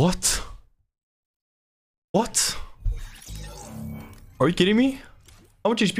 What? What? Are you kidding me? How much HP?